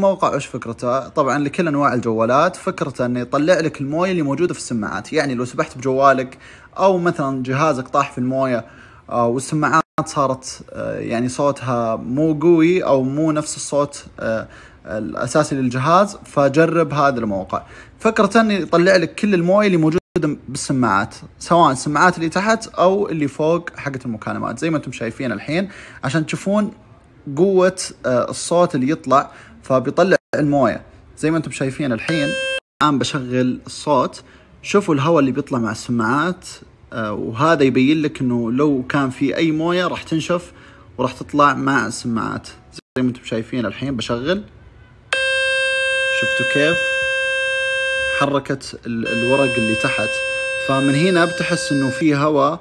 الموقع وش فكرته؟ طبعا لكل انواع الجوالات فكرته انه يطلع لك المويه اللي موجوده في السماعات، يعني لو سبحت بجوالك او مثلا جهازك طاح في المويه آه، والسماعات صارت آه، يعني صوتها مو قوي او مو نفس الصوت آه، الاساسي للجهاز فجرب هذا الموقع. فكرته انه يطلع لك كل المويه اللي موجوده بالسماعات سواء السماعات اللي تحت او اللي فوق حقت المكالمات زي ما انتم شايفين الحين عشان تشوفون قوة الصوت اللي يطلع فبيطلع المويه زي ما انتم شايفين الحين الان بشغل الصوت شوفوا الهواء اللي بيطلع مع السماعات آه، وهذا يبين لك انه لو كان في اي مويه راح تنشف وراح تطلع مع السماعات زي ما انتم شايفين الحين بشغل شفتوا كيف حركت الورق اللي تحت فمن هنا بتحس انه في هواء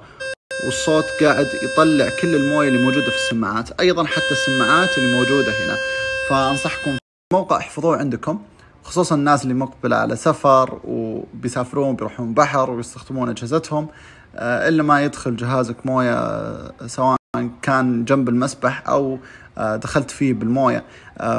والصوت قاعد يطلع كل المويه اللي موجوده في السماعات ايضا حتى السماعات اللي موجوده هنا فانصحكم موقع احفظوه عندكم خصوصا الناس اللي مقبلة على سفر وبيسافرون بيروحون بحر ويستخدمون أجهزتهم آه، إلا ما يدخل جهازك موية آه، سواء كان جنب المسبح أو آه، دخلت فيه بالموية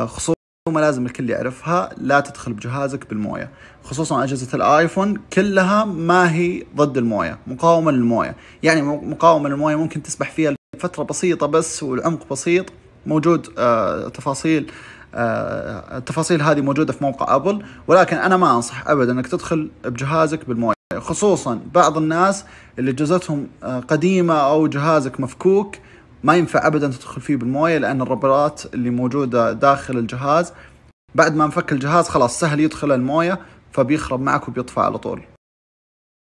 خصوصا ما لازم الكل يعرفها لا تدخل بجهازك بالموية خصوصا أجهزة الآيفون كلها ما هي ضد الموية مقاومة للموية يعني مقاومة للموية ممكن تسبح فيها فترة بسيطة بس والعمق بسيط موجود آه، تفاصيل آه، التفاصيل هذه موجوده في موقع ابل ولكن انا ما انصح ابدا انك تدخل بجهازك بالمويه خصوصا بعض الناس اللي اجهزتهم آه، قديمه او جهازك مفكوك ما ينفع ابدا تدخل فيه بالمويه لان الربرات اللي موجوده داخل الجهاز بعد ما نفك الجهاز خلاص سهل يدخل المويه فبيخرب معك وبيطفى على طول